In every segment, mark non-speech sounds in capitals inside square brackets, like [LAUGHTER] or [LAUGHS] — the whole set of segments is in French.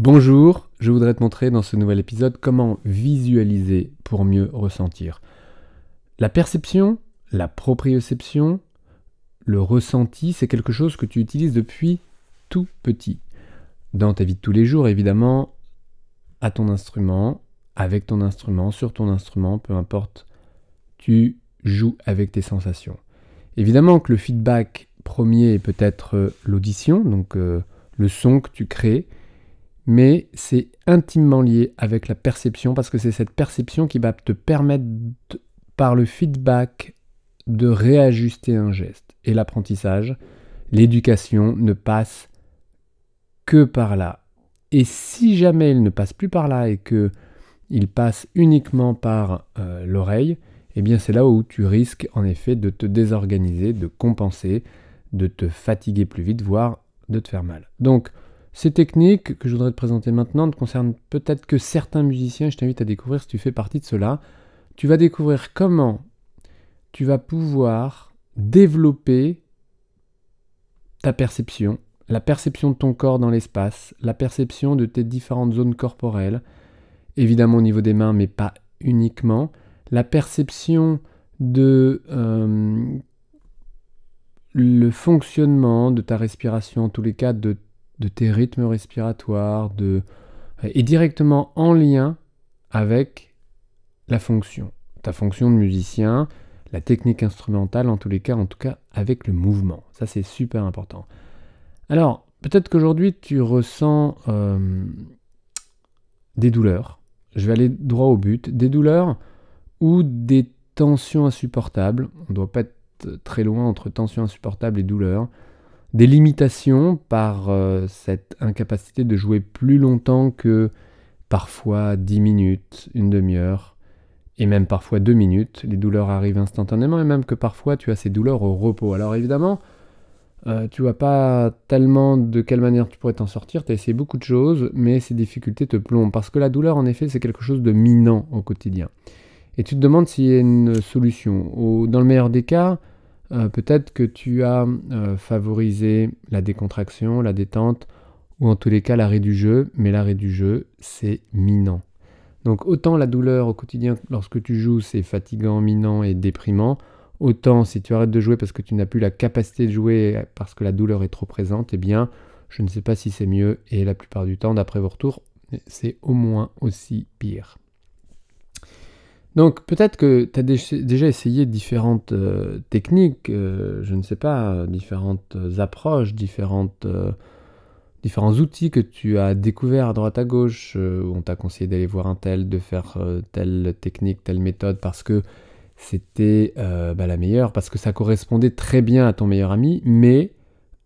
Bonjour, je voudrais te montrer dans ce nouvel épisode comment visualiser pour mieux ressentir. La perception, la proprioception, le ressenti, c'est quelque chose que tu utilises depuis tout petit. Dans ta vie de tous les jours, évidemment, à ton instrument, avec ton instrument, sur ton instrument, peu importe, tu joues avec tes sensations. Évidemment que le feedback premier est peut-être euh, l'audition, donc euh, le son que tu crées, mais c'est intimement lié avec la perception parce que c'est cette perception qui va te permettre, par le feedback, de réajuster un geste. Et l'apprentissage, l'éducation ne passe que par là. Et si jamais il ne passe plus par là et que il passe uniquement par euh, l'oreille, eh bien c'est là où tu risques en effet de te désorganiser, de compenser, de te fatiguer plus vite, voire de te faire mal. Donc ces techniques que je voudrais te présenter maintenant ne concernent peut-être que certains musiciens, je t'invite à découvrir si tu fais partie de cela. Tu vas découvrir comment tu vas pouvoir développer ta perception, la perception de ton corps dans l'espace, la perception de tes différentes zones corporelles, évidemment au niveau des mains, mais pas uniquement, la perception de euh, le fonctionnement de ta respiration, en tous les cas de de tes rythmes respiratoires, de... est directement en lien avec la fonction, ta fonction de musicien, la technique instrumentale en tous les cas, en tout cas avec le mouvement. Ça c'est super important. Alors, peut-être qu'aujourd'hui tu ressens euh, des douleurs. Je vais aller droit au but. Des douleurs ou des tensions insupportables. On ne doit pas être très loin entre tensions insupportables et douleurs des limitations par euh, cette incapacité de jouer plus longtemps que parfois 10 minutes, une demi-heure, et même parfois 2 minutes. Les douleurs arrivent instantanément, et même que parfois tu as ces douleurs au repos. Alors évidemment, euh, tu vois pas tellement de quelle manière tu pourrais t'en sortir, tu as essayé beaucoup de choses, mais ces difficultés te plombent, parce que la douleur, en effet, c'est quelque chose de minant au quotidien. Et tu te demandes s'il y a une solution. dans le meilleur des cas, euh, peut-être que tu as euh, favorisé la décontraction, la détente, ou en tous les cas l'arrêt du jeu, mais l'arrêt du jeu, c'est minant. Donc autant la douleur au quotidien lorsque tu joues, c'est fatigant, minant et déprimant, autant si tu arrêtes de jouer parce que tu n'as plus la capacité de jouer parce que la douleur est trop présente, eh bien, je ne sais pas si c'est mieux, et la plupart du temps, d'après vos retours, c'est au moins aussi pire. Donc peut-être que tu as déjà essayé différentes euh, techniques, euh, je ne sais pas, différentes euh, approches, différentes, différents outils que tu as découverts à droite à gauche, où on t'a conseillé d'aller voir un tel, de faire telle technique, telle méthode, parce que c'était bah, la meilleure, parce que ça correspondait très bien à ton meilleur ami, mais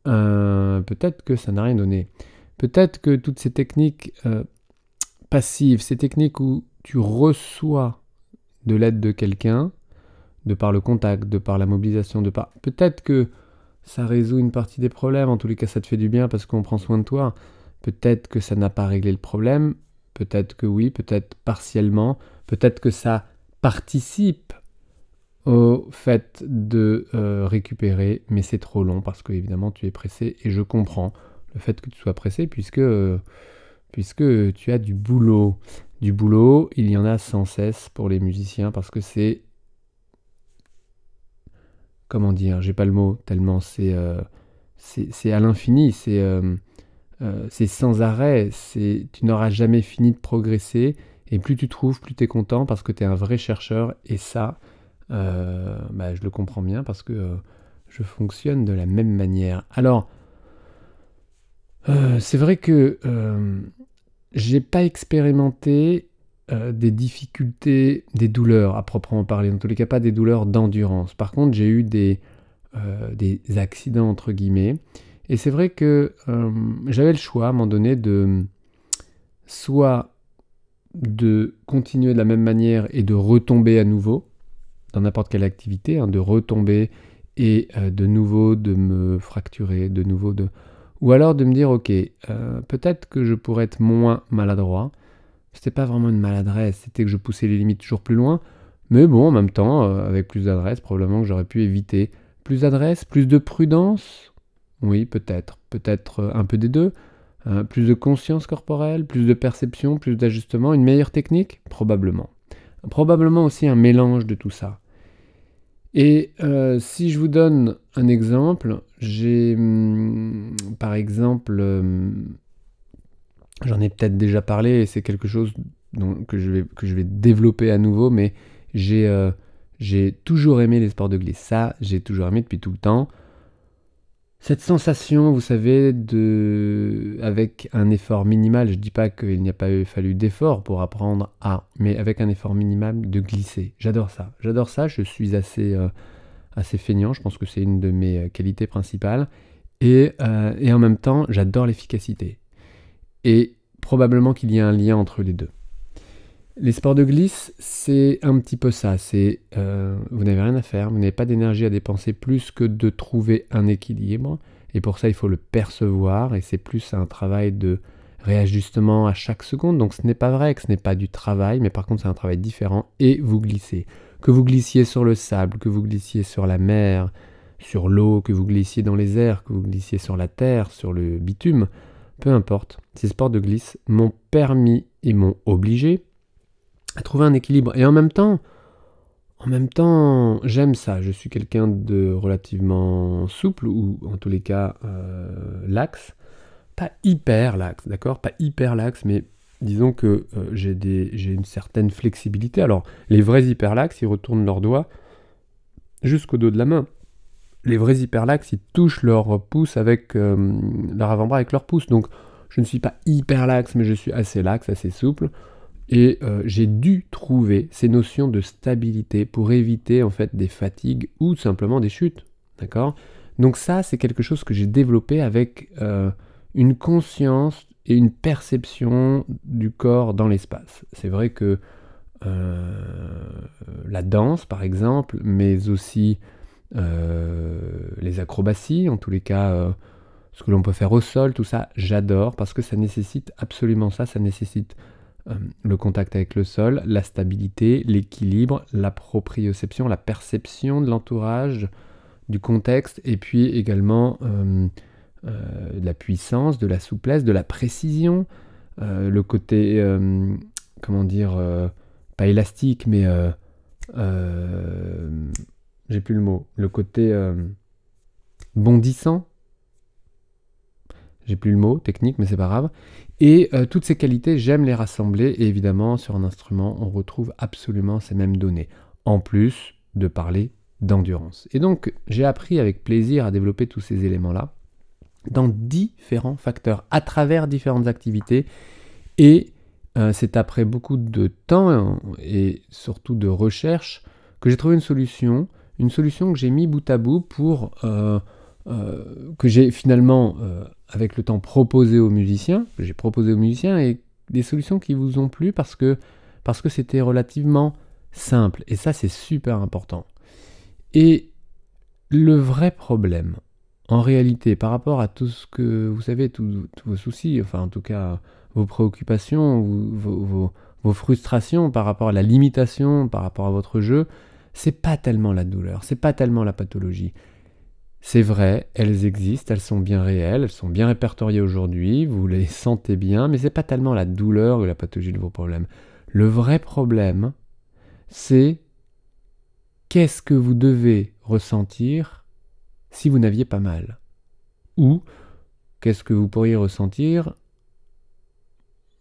peut-être que ça n'a rien donné. Peut-être que toutes ces techniques passives, ces techniques où tu reçois de l'aide de quelqu'un, de par le contact, de par la mobilisation, de par... Peut-être que ça résout une partie des problèmes, en tous les cas ça te fait du bien parce qu'on prend soin de toi. Peut-être que ça n'a pas réglé le problème, peut-être que oui, peut-être partiellement, peut-être que ça participe au fait de euh, récupérer, mais c'est trop long parce que évidemment tu es pressé et je comprends le fait que tu sois pressé puisque, euh, puisque tu as du boulot du boulot, il y en a sans cesse pour les musiciens parce que c'est comment dire, j'ai pas le mot tellement c'est euh, c'est à l'infini, c'est euh, euh, c'est sans arrêt, c'est tu n'auras jamais fini de progresser et plus tu trouves, plus tu es content parce que tu es un vrai chercheur et ça bah, je le comprends bien parce que je fonctionne de la même manière. Alors c'est vrai que j'ai pas expérimenté euh, des difficultés, des douleurs à proprement parler, en tous les cas pas des douleurs d'endurance. Par contre, j'ai eu des, euh, accidents entre guillemets. Et c'est vrai que euh, j'avais le choix à un moment donné de soit de continuer de la même manière et de retomber à nouveau dans n'importe quelle activité, hein, de retomber et de nouveau de me fracturer, de nouveau de ou alors de me dire, ok, euh, peut-être que je pourrais être moins maladroit. C'était pas vraiment une maladresse, c'était que je poussais les limites toujours plus loin. Mais bon, en même temps, euh, avec plus d'adresse, probablement que j'aurais pu éviter. Plus d'adresse, plus de prudence Oui, peut-être. Peut-être euh, un peu des deux. plus de conscience corporelle, plus de perception, plus d'ajustement, une meilleure technique Probablement. Probablement aussi un mélange de tout ça. Et euh, si je vous donne un exemple, j'ai hmm, par exemple, euh, j'en ai peut-être déjà parlé et c'est quelque chose que, je vais, développer à nouveau, mais j'ai euh, j'ai toujours aimé les sports de glisse. Ça, j'ai toujours aimé depuis tout le temps. Cette sensation, vous savez, de, avec un effort minimal, je ne dis pas qu'il n'y a pas eu, fallu d'effort pour apprendre à, mais avec un effort minimal de glisser. J'adore ça. J'adore ça. Je suis assez, euh, assez feignant. Je pense que c'est une de mes euh, qualités principales. Et, euh, et en même temps, j'adore l'efficacité. Et probablement qu'il y a un lien entre les deux. Les sports de glisse, c'est un petit peu ça. C'est euh, vous n'avez rien à faire, vous n'avez pas d'énergie à dépenser plus que de trouver un équilibre. Et pour ça, il faut le percevoir. Et c'est plus un travail de réajustement à chaque seconde. Donc ce n'est pas vrai que ce n'est pas du travail, mais par contre, c'est un travail différent. Et vous glissez. Que vous glissiez sur le sable, que vous glissiez sur la mer, sur l'eau, que vous glissiez dans les airs, que vous glissiez sur la terre, sur le bitume, peu importe. Ces sports de glisse m'ont permis et m'ont obligé à trouver un équilibre. Et en même temps, en même temps, j'aime ça. Je suis quelqu'un de relativement souple, ou en tous les cas euh, laxe, lax. Pas hyper laxe, d'accord Pas hyper laxe, mais disons que euh, j'ai une certaine flexibilité. Alors, les vrais hyper laxes, ils retournent leurs doigts jusqu'au dos de la main. Les vrais hyper laxes, ils touchent leur pouce avec euh, leur avant-bras avec leur pouce. Donc, je ne suis pas hyper lax, mais je suis assez laxe, assez souple. Et euh, j'ai dû trouver ces notions de stabilité pour éviter en fait des fatigues ou simplement des chutes. D'accord Donc ça, c'est quelque chose que j'ai développé avec euh, une conscience et une perception du corps dans l'espace. C'est vrai que euh, la danse, par exemple, mais aussi les acrobaties, en tous les cas ce que l'on peut faire au sol, tout ça, j'adore parce que ça nécessite absolument ça, ça nécessite euh, le contact avec le sol, la stabilité, l'équilibre, la proprioception, la perception de l'entourage, du contexte, et puis également euh, euh, la puissance, de la souplesse, de la précision, le côté, comment dire, pas élastique, mais j'ai plus le mot, le côté bondissant j'ai plus le mot technique, mais c'est pas grave. Et euh, toutes ces qualités, j'aime les rassembler. Et évidemment, sur un instrument, on retrouve absolument ces mêmes données. En plus de parler d'endurance. Et donc, j'ai appris avec plaisir à développer tous ces éléments-là dans différents facteurs, à travers différentes activités. Et euh, c'est après beaucoup de temps et surtout de recherche que j'ai trouvé une solution, une solution que j'ai mis bout à bout pour euh, euh, que j'ai finalement, euh, avec le temps, proposé aux musiciens. J'ai proposé aux musiciens et des solutions qui vous ont plu parce que parce que c'était relativement simple. Et ça, c'est super important. Et le vrai problème, en réalité, par rapport à tout ce que vous savez, tous vos soucis, enfin en tout cas vos préoccupations, vos, vos, frustrations par rapport à la limitation, par rapport à votre jeu, c'est pas tellement la douleur, c'est pas tellement la pathologie, c'est vrai, elles existent, elles sont bien réelles, elles sont bien répertoriées aujourd'hui, vous les [LAUGHS] sentez bien, mais c'est pas tellement la douleur ou la pathologie de vos problèmes. Le vrai problème, c'est qu'est-ce que vous devez ressentir si vous n'aviez pas mal Ou qu'est-ce que vous pourriez ressentir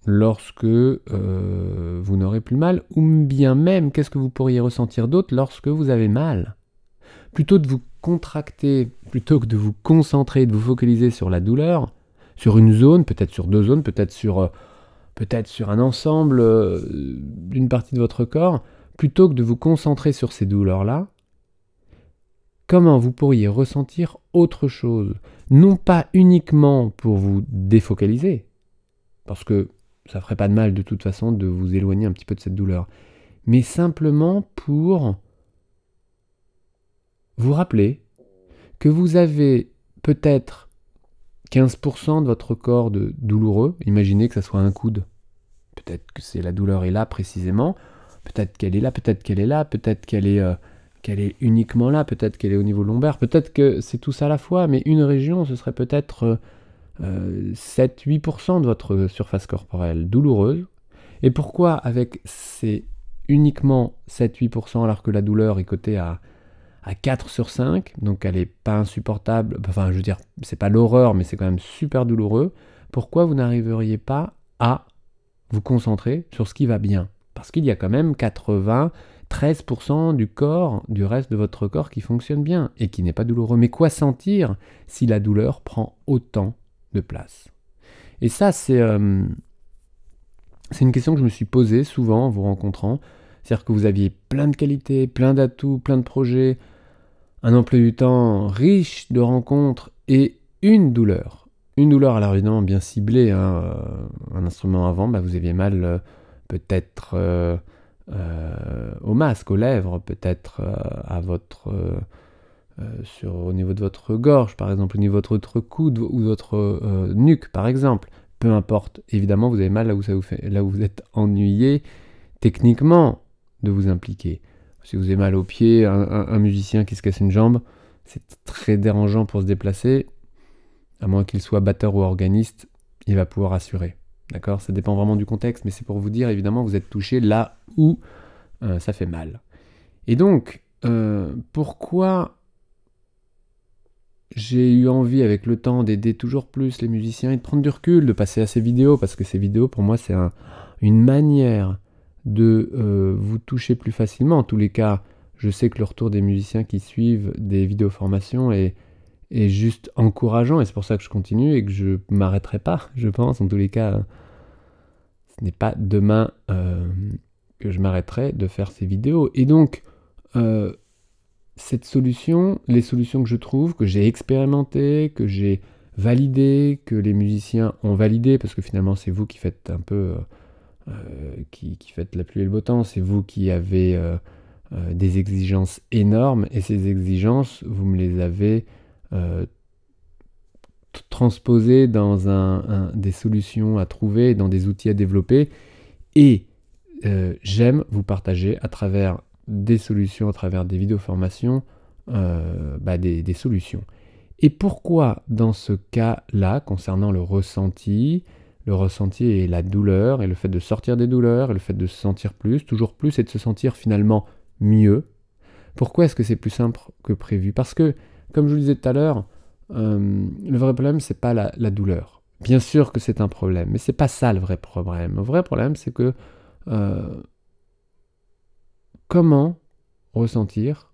lorsque euh, vous n'aurez plus mal Ou bien même, qu'est-ce que vous pourriez ressentir d'autre lorsque vous avez mal Plutôt de vous contracter plutôt que de vous concentrer, de vous focaliser sur la douleur, sur une zone, peut-être sur deux zones, peut-être sur, euh, peut-être sur un ensemble euh, d'une partie de votre corps, plutôt que de vous concentrer sur ces douleurs-là, comment vous pourriez ressentir autre chose, non pas uniquement pour vous défocaliser, parce que ça ferait pas de mal de toute façon de vous éloigner un petit peu de cette douleur, mais simplement pour vous rappelez que vous avez peut-être 15% de votre corps de douloureux, imaginez que ça soit un coude. Peut-être que c'est la douleur est là précisément, peut-être qu'elle est là, peut-être qu'elle est là, peut-être qu'elle est, euh, est uniquement là, peut-être qu'elle est au niveau lombaire, peut-être que c'est tout ça à la fois, mais une région, ce serait peut-être 7-8% euh, de votre surface corporelle douloureuse. Et pourquoi avec ces uniquement 7-8% alors que la douleur est cotée à à 4 sur 5, donc elle n'est pas insupportable, enfin je veux dire, c'est pas l'horreur, mais c'est quand même super douloureux, pourquoi vous n'arriveriez pas à vous concentrer sur ce qui va bien Parce qu'il y a quand même 93% du corps, du reste de votre corps qui fonctionne bien et qui n'est pas douloureux. Mais quoi sentir si la douleur prend autant de place Et ça, c'est euh, une question que je me suis posée souvent en vous rencontrant. C'est-à-dire que vous aviez plein de qualités, plein d'atouts, plein de projets, un emploi du temps riche de rencontres et une douleur. Une douleur, alors évidemment bien ciblée, hein, euh, un instrument avant, bah, vous aviez mal euh, peut-être euh, au masque, aux lèvres, peut-être à votre... sur, au niveau de votre gorge, par exemple, au niveau de votre coude ou votre nuque, par exemple. Peu importe, évidemment, vous avez mal là où, ça vous fait, là où vous êtes ennuyé techniquement de vous impliquer. Si vous avez mal au pied, un, musicien qui se casse une jambe, c'est très dérangeant pour se déplacer. À moins qu'il soit batteur ou organiste, il va pouvoir assurer. D'accord Ça dépend vraiment du contexte, mais c'est pour vous dire, évidemment, vous êtes touché là où euh, ça fait mal. Et donc, euh, pourquoi j'ai eu envie avec le temps d'aider toujours plus les musiciens et de prendre du recul, de passer à ces vidéos, parce que ces vidéos, pour moi, c'est une manière de euh, vous toucher plus facilement. En tous les cas, je sais que le retour des musiciens qui suivent des vidéos formations est, juste encourageant et c'est pour ça que je continue et que je ne m'arrêterai pas, je pense. En tous les cas, ce n'est pas demain euh, que je m'arrêterai de faire ces vidéos. Et donc, euh, cette solution, les solutions que je trouve, que j'ai expérimentées, que j'ai validées, que les musiciens ont validées, parce que finalement c'est vous qui faites un peu... Euh, qui, qui, faites la pluie et le beau temps, c'est vous qui avez euh, euh, des exigences énormes et ces exigences, vous me les avez transposées dans un, des solutions à trouver, dans des outils à développer. Et j'aime vous partager à travers des solutions, à travers des vidéos formations, bah, des, solutions. Et pourquoi dans ce cas-là, concernant le ressenti, le ressenti et la douleur, et le fait de sortir des douleurs, et le fait de se sentir plus, toujours plus, et de se sentir finalement mieux. Pourquoi est-ce que c'est plus simple que prévu Parce que, comme je vous le disais tout à l'heure, euh, le vrai problème, c'est pas la, douleur. Bien sûr que c'est un problème, mais c'est pas ça le vrai problème. Le vrai problème, c'est que euh, comment ressentir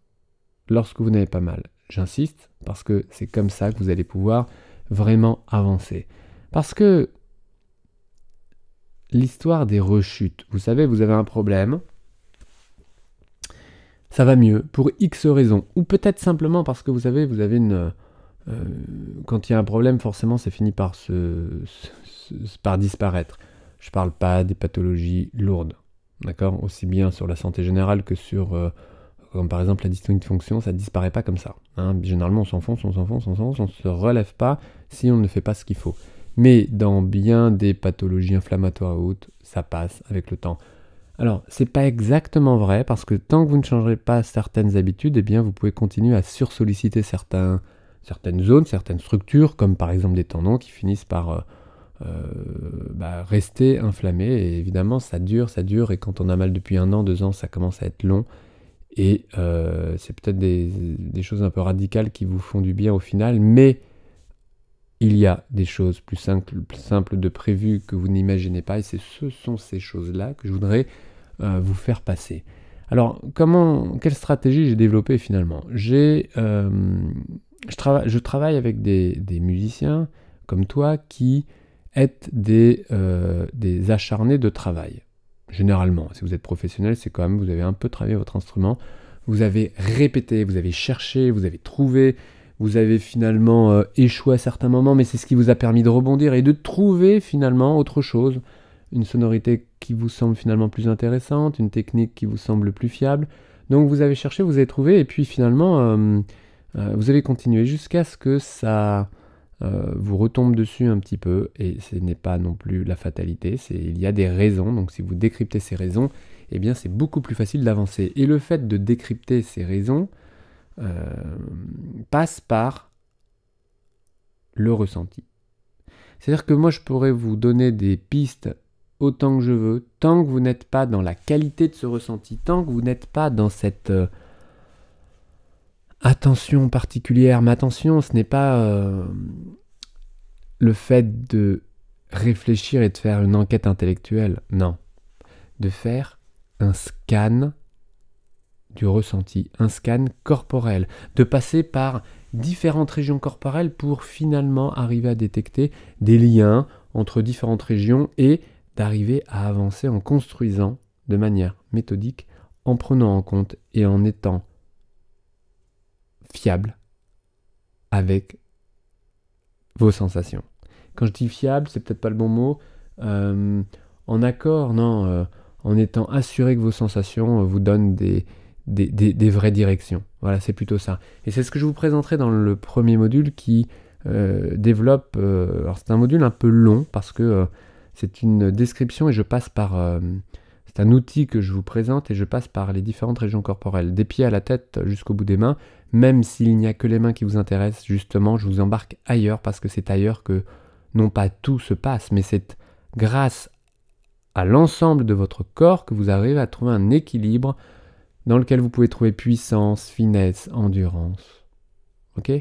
lorsque vous n'avez pas mal J'insiste, parce que c'est comme ça que vous allez pouvoir vraiment avancer. Parce que l'histoire des rechutes. Vous savez, vous avez un problème, ça va mieux pour X raisons, ou peut-être simplement parce que vous savez, vous avez une... Euh, quand il y a un problème, forcément, c'est fini par, se, par disparaître. Je ne parle pas des pathologies lourdes, d'accord Aussi bien sur la santé générale que sur... Euh, comme par exemple la dystonie de fonction, ça ne disparaît pas comme ça. Hein. Généralement, on s'enfonce, on s'enfonce, on s'enfonce, on ne se relève pas si on ne fait pas ce qu'il faut. Mais dans bien des pathologies inflammatoires hautes, ça passe avec le temps. Alors, c'est pas exactement vrai parce que tant que vous ne changerez pas certaines habitudes, eh bien vous pouvez continuer à sursolliciter certains, certaines zones, certaines structures, comme par exemple des tendons qui finissent par euh, euh, bah, rester inflammés. Et évidemment, ça dure, ça dure, et quand on a mal depuis un an, deux ans, ça commence à être long. Et euh, c'est peut-être des, des, choses un peu radicales qui vous font du bien au final, mais il y a des choses plus simples, de prévues que vous n'imaginez pas, et ce sont ces choses-là que je voudrais euh, vous faire passer. Alors, comment, quelle stratégie j'ai développée finalement euh, je, travaille avec des, musiciens comme toi qui êtes des, euh, des acharnés de travail. Généralement, si vous êtes professionnel, c'est quand même vous avez un peu travaillé votre instrument, vous avez répété, vous avez cherché, vous avez trouvé, vous avez finalement euh, échoué à certains moments, mais c'est ce qui vous a permis de rebondir et de trouver finalement autre chose. Une sonorité qui vous semble finalement plus intéressante, une technique qui vous semble plus fiable. Donc vous avez cherché, vous avez trouvé, et puis finalement, euh, euh, vous avez continué jusqu'à ce que ça vous retombe dessus un petit peu. Et ce n'est pas non plus la fatalité, il y a des raisons. Donc si vous décryptez ces raisons, eh bien c'est beaucoup plus facile d'avancer. Et le fait de décrypter ces raisons, euh, passe par le ressenti. C'est-à-dire que moi, je pourrais vous donner des pistes autant que je veux, tant que vous n'êtes pas dans la qualité de ce ressenti, tant que vous n'êtes pas dans cette euh, attention particulière. Ma attention, ce n'est pas euh, le fait de réfléchir et de faire une enquête intellectuelle, non. De faire un scan du ressenti, un scan corporel, de passer par différentes régions corporelles pour finalement arriver à détecter des liens entre différentes régions et d'arriver à avancer en construisant de manière méthodique, en prenant en compte et en étant fiable avec vos sensations. Quand je dis fiable, c'est peut-être pas le bon mot. Euh, en accord, non, euh, en étant assuré que vos sensations euh, vous donnent des, des, vraies directions. Voilà, c'est plutôt ça. Et c'est ce que je vous présenterai dans le premier module qui euh, développe... Euh, alors c'est un module un peu long parce que euh, c'est une description et je passe par... c'est un outil que je vous présente et je passe par les différentes régions corporelles, des pieds à la tête jusqu'au bout des mains. Même s'il n'y a que les mains qui vous intéressent, justement, je vous embarque ailleurs parce que c'est ailleurs que non pas tout se passe, mais c'est grâce à l'ensemble de votre corps que vous arrivez à trouver un équilibre dans lequel vous pouvez trouver puissance, finesse, endurance. Ok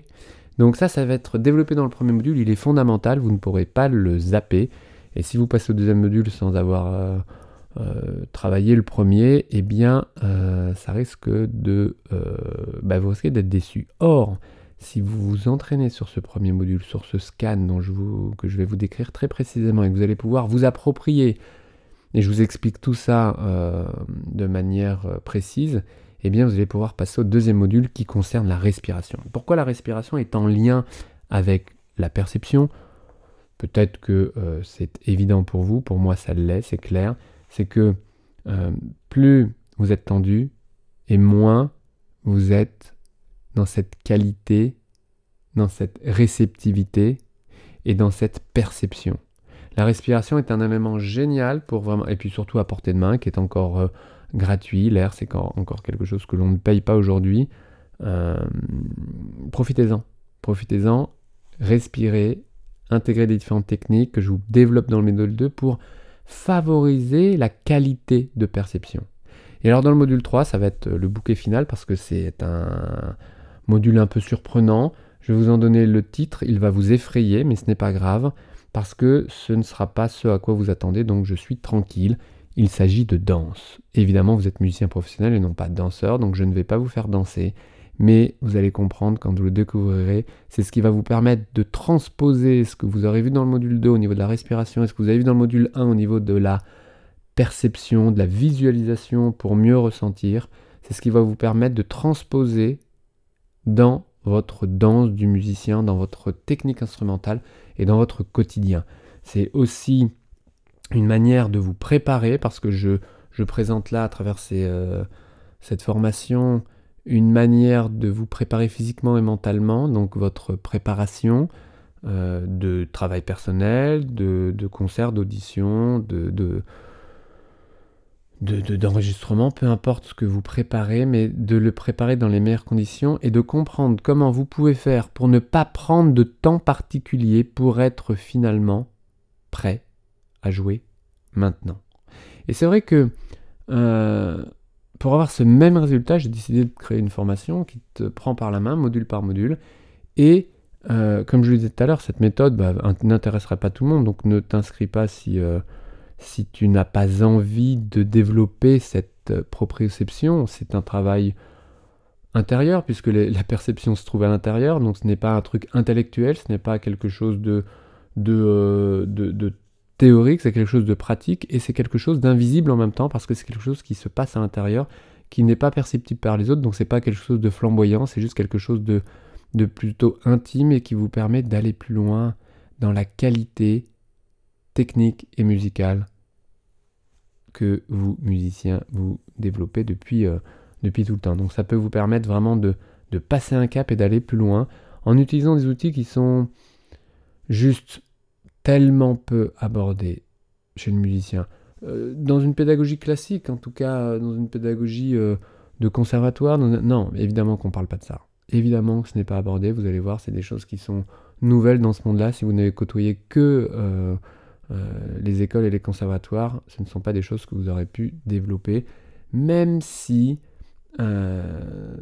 Donc ça, ça va être développé dans le premier module, il est fondamental, vous ne pourrez pas le zapper. Et si vous passez au deuxième module sans avoir euh, euh, travaillé le premier, eh bien, euh, ça risque de... Bah, vous risquez d'être déçu. Or, si vous vous entraînez sur ce premier module, sur ce scan dont je vous, que je vais vous décrire très précisément et que vous allez pouvoir vous approprier et je vous explique tout ça euh, de manière euh, précise, eh bien vous allez pouvoir passer au deuxième module qui concerne la respiration. Pourquoi la respiration est en lien avec la perception Peut-être que euh, c'est évident pour vous, pour moi ça l'est, c'est clair. C'est que plus vous êtes tendu et moins vous êtes dans cette qualité, dans cette réceptivité et dans cette perception. La respiration est un élément génial pour vraiment, et puis surtout à portée de main, qui est encore euh, gratuit. L'air, c'est encore quelque chose que l'on ne paye pas aujourd'hui. Euh, profitez-en, profitez-en, respirez, intégrez les différentes techniques que je vous développe dans le module 2 pour favoriser la qualité de perception. Et alors dans le module 3, ça va être le bouquet final parce que c'est un module un peu surprenant. Je vais vous en donner le titre, il va vous effrayer, mais ce n'est pas grave parce que ce ne sera pas ce à quoi vous attendez, donc je suis tranquille. Il s'agit de danse. Évidemment, vous êtes musicien professionnel et non pas danseur, donc je ne vais pas vous faire danser, mais vous allez comprendre quand vous le découvrirez. C'est ce qui va vous permettre de transposer ce que vous aurez vu dans le module 2 au niveau de la respiration et ce que vous avez vu dans le module 1 au niveau de la perception, de la visualisation pour mieux ressentir. C'est ce qui va vous permettre de transposer dans votre danse du musicien, dans votre technique instrumentale et dans votre quotidien. C'est aussi une manière de vous préparer parce que je, présente là à travers euh, cette formation une manière de vous préparer physiquement et mentalement, donc votre préparation euh, de travail personnel, de, de concerts, d'auditions, de, d'enregistrement, de, peu importe ce que vous préparez, mais de le préparer dans les meilleures conditions et de comprendre comment vous pouvez faire pour ne pas prendre de temps particulier pour être finalement prêt à jouer maintenant. Et c'est vrai que euh, pour avoir ce même résultat, j'ai décidé de créer une formation qui te prend par la main, module par module, et euh, comme je le disais tout à l'heure, cette méthode bah, n'intéresserait pas tout le monde, donc ne t'inscris pas si... Euh, si tu n'as pas envie de développer cette euh, proprioception, c'est un travail intérieur, puisque la perception se trouve à l'intérieur, donc ce n'est pas un truc intellectuel, ce n'est pas quelque chose euh, de, théorique, c'est quelque chose de pratique, et c'est quelque chose d'invisible en même temps, parce que c'est quelque chose qui se passe à l'intérieur, qui n'est pas perceptible par les autres, donc c'est pas quelque chose de flamboyant, c'est juste quelque chose de plutôt intime et qui vous permet d'aller plus loin dans la qualité technique et musicale que vous, musiciens, vous développez depuis, euh, depuis tout le temps. Donc ça peut vous permettre vraiment de, passer un cap et d'aller plus loin en utilisant des outils qui sont juste tellement peu abordés chez le musicien. Euh, dans une pédagogie classique, en tout cas, euh, dans une pédagogie de conservatoire, non, évidemment qu'on ne parle pas de ça. Évidemment que ce n'est pas abordé, vous allez voir, c'est des choses qui sont nouvelles dans ce monde-là. Si vous n'avez côtoyé que euh, les écoles et les conservatoires, ce ne sont pas des choses que vous aurez pu développer, même si euh,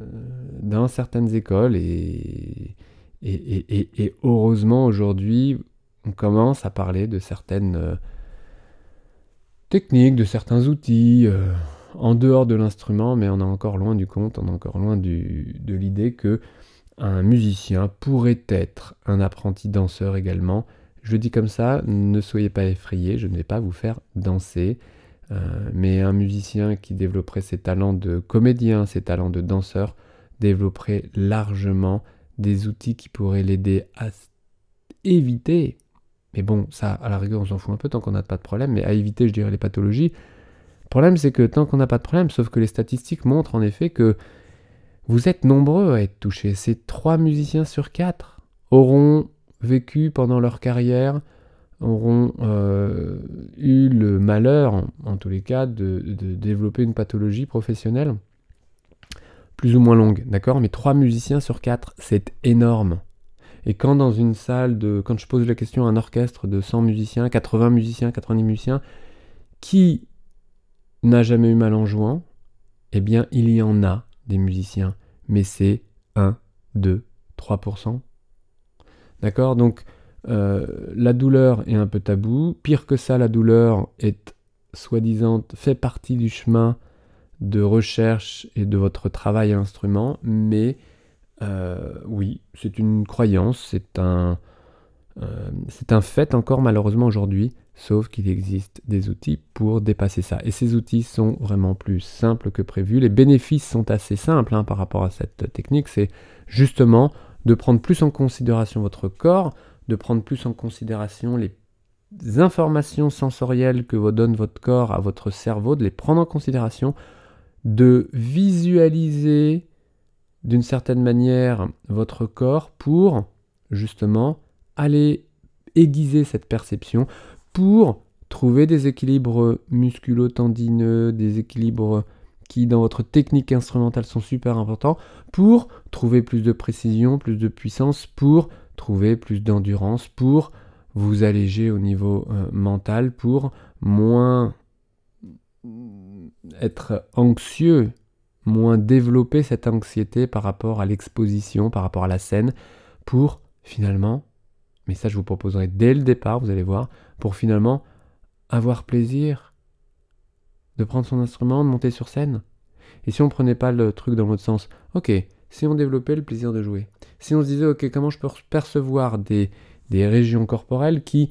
dans certaines écoles, et, heureusement aujourd'hui, on commence à parler de certaines euh, techniques, de certains outils, en dehors de l'instrument, mais on est encore loin du compte, on est encore loin de l'idée que un musicien pourrait être un apprenti danseur également, je dis comme ça, ne soyez pas effrayés, je ne vais pas vous faire danser. Euh, mais un musicien qui développerait ses talents de comédien, ses talents de danseur, développerait largement des outils qui pourraient l'aider à éviter, mais bon, ça, à la rigueur, on s'en fout un peu tant qu'on n'a pas de problème, mais à éviter, je dirais, les pathologies. Le problème, c'est que tant qu'on n'a pas de problème, sauf que les statistiques montrent en effet que vous êtes nombreux à être touchés. Ces trois musiciens sur quatre auront vécu pendant leur carrière auront euh, eu le malheur, en tous les cas, de, de développer une pathologie professionnelle plus ou moins longue, d'accord Mais 3 musiciens sur 4, c'est énorme. Et quand dans une salle de. Quand je pose la question à un orchestre de 100 musiciens, 80 musiciens, 90 musiciens, qui n'a jamais eu mal en jouant Eh bien, il y en a des musiciens, mais c'est 1, 2, 3%, D'accord Donc euh, la douleur est un peu tabou. Pire que ça, la douleur est soi-disant fait partie du chemin de recherche et de votre travail à l'instrument, mais euh, oui, c'est une croyance, c'est un, euh, c'est un fait encore malheureusement aujourd'hui, sauf qu'il existe des outils pour dépasser ça. Et ces outils sont vraiment plus simples que prévu. Les bénéfices sont assez simples hein, par rapport à cette technique, c'est justement de prendre plus en considération votre corps, de prendre plus en considération les informations sensorielles que vous donne votre corps à votre cerveau, de les prendre en considération, de visualiser d'une certaine manière votre corps pour justement aller aiguiser cette perception, pour trouver des équilibres musculo-tendineux, des équilibres qui dans votre technique instrumentale sont super importants pour trouver plus de précision, plus de puissance, pour trouver plus d'endurance, pour vous alléger au niveau euh, mental, pour moins être anxieux, moins développer cette anxiété par rapport à l'exposition, par rapport à la scène, pour finalement, mais ça je vous proposerai dès le départ, vous allez voir, pour finalement avoir plaisir, de prendre son instrument, de monter sur scène. Et si on prenait pas le truc dans l'autre sens, ok, si on développait le plaisir de jouer, si on se disait, ok, comment je peux percevoir des, des régions corporelles qui,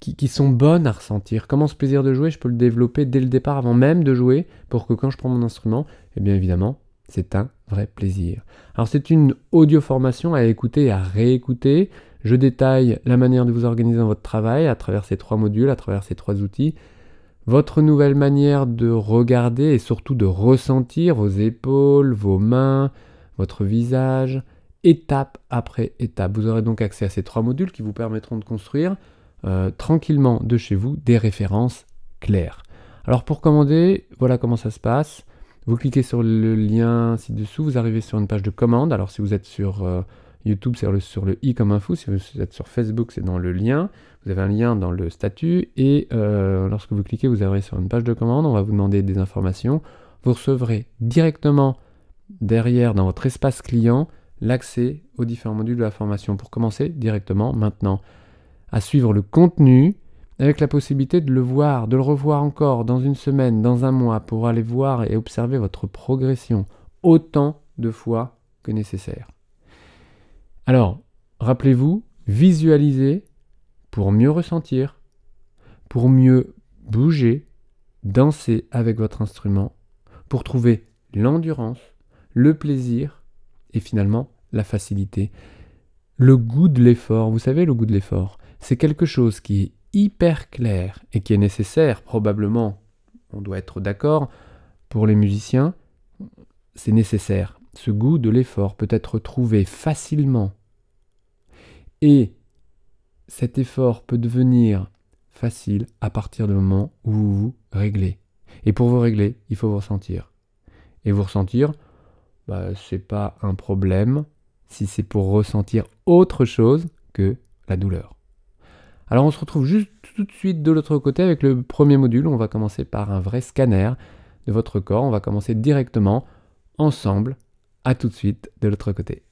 qui, qui, sont bonnes à ressentir, comment ce plaisir de jouer, je peux le développer dès le départ, avant même de jouer, pour que quand je prends mon instrument, eh bien évidemment, c'est un vrai plaisir. Alors c'est une audio formation à écouter et à réécouter. Je détaille la manière de vous organiser dans votre travail à travers ces trois modules, à travers ces trois outils votre nouvelle manière de regarder et surtout de ressentir vos épaules, vos mains, votre visage, étape après étape. Vous aurez donc accès à ces trois modules qui vous permettront de construire euh, tranquillement de chez vous des références claires. Alors pour commander, voilà comment ça se passe. Vous cliquez sur le lien ci-dessous, vous arrivez sur une page de commande. Alors si vous êtes sur... Euh, YouTube, c'est sur le i comme info. Si vous êtes sur Facebook, c'est dans le lien. Vous avez un lien dans le statut. Et euh, lorsque vous cliquez, vous arrivez sur une page de commande. On va vous demander des informations. Vous recevrez directement derrière dans votre espace client l'accès aux différents modules de la formation. Pour commencer directement maintenant à suivre le contenu avec la possibilité de le voir, de le revoir encore dans une semaine, dans un mois, pour aller voir et observer votre progression autant de fois que nécessaire. Alors, rappelez-vous, visualisez pour mieux ressentir, pour mieux bouger, danser avec votre instrument, pour trouver l'endurance, le plaisir et finalement la facilité. Le goût de l'effort, vous savez, le goût de l'effort, c'est quelque chose qui est hyper clair et qui est nécessaire probablement, on doit être d'accord, pour les musiciens, c'est nécessaire. Ce goût de l'effort peut être trouvé facilement et cet effort peut devenir facile à partir du moment où vous vous réglez. Et pour vous régler, il faut vous ressentir. Et vous ressentir, ce bah, c'est pas un problème si c'est pour ressentir autre chose que la douleur. Alors on se retrouve juste tout de suite de l'autre côté avec le premier module. On va commencer par un vrai scanner de votre corps. On va commencer directement ensemble. À tout de suite de l'autre côté.